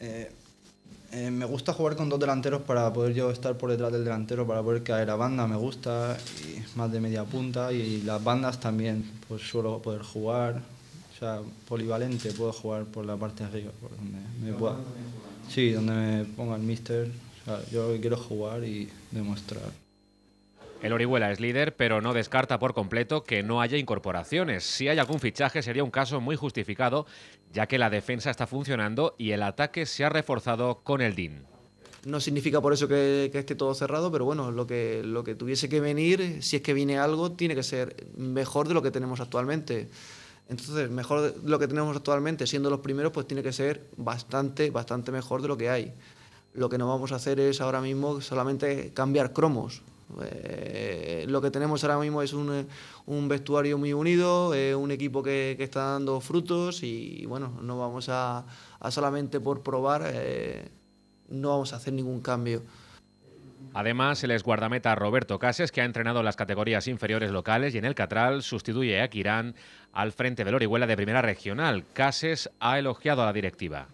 Eh, eh, me gusta jugar con dos delanteros para poder yo estar por detrás del delantero, para poder caer a banda, me gusta, y más de media punta y las bandas también, pues suelo poder jugar, o sea, polivalente, puedo jugar por la parte de arriba, por donde me pueda. Sí, donde me ponga el mister, o sea, yo quiero jugar y demostrar. El Orihuela es líder, pero no descarta por completo que no haya incorporaciones. Si hay algún fichaje sería un caso muy justificado, ya que la defensa está funcionando y el ataque se ha reforzado con el DIN. No significa por eso que, esté todo cerrado, pero bueno, lo que, lo que tuviese que venir, si es que viene algo, tiene que ser mejor de lo que tenemos actualmente. Entonces, mejor de lo que tenemos actualmente, siendo los primeros, pues tiene que ser bastante, bastante mejor de lo que hay. Lo que no vamos a hacer es ahora mismo solamente cambiar cromos. Eh, lo que tenemos ahora mismo es un, eh, vestuario muy unido, eh, un equipo que, está dando frutos y, bueno, no vamos a, solamente por probar, no vamos a hacer ningún cambio. Además, el esguardameta Roberto Cases, que ha entrenado en las categorías inferiores locales y en el Catral, sustituye a Quirán al frente del Orihuela de Primera Regional. Cases ha elogiado a la directiva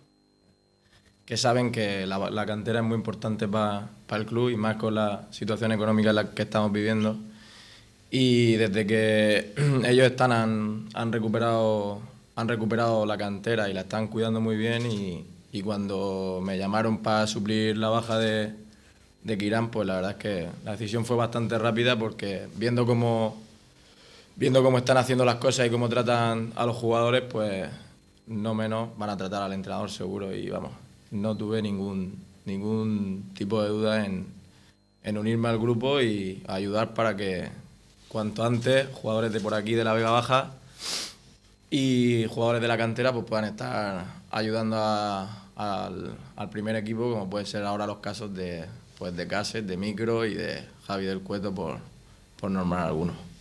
que saben que la, cantera es muy importante para el club y más con la situación económica en la que estamos viviendo. Y desde que ellos están han, recuperado, han recuperado la cantera y la están cuidando muy bien y, cuando me llamaron para suplir la baja de, de Kirán, pues la verdad es que la decisión fue bastante rápida porque viendo cómo, viendo cómo están haciendo las cosas y cómo tratan a los jugadores, pues no menos van a tratar al entrenador seguro y vamos, no tuve ningún, tipo de duda en, unirme al grupo y ayudar para que cuanto antes jugadores de por aquí, de la Vega Baja y jugadores de la cantera, pues puedan estar ayudando al, primer equipo, como puede ser ahora los casos de, pues de de Micro y de Javi del Cueto, por, por algunos.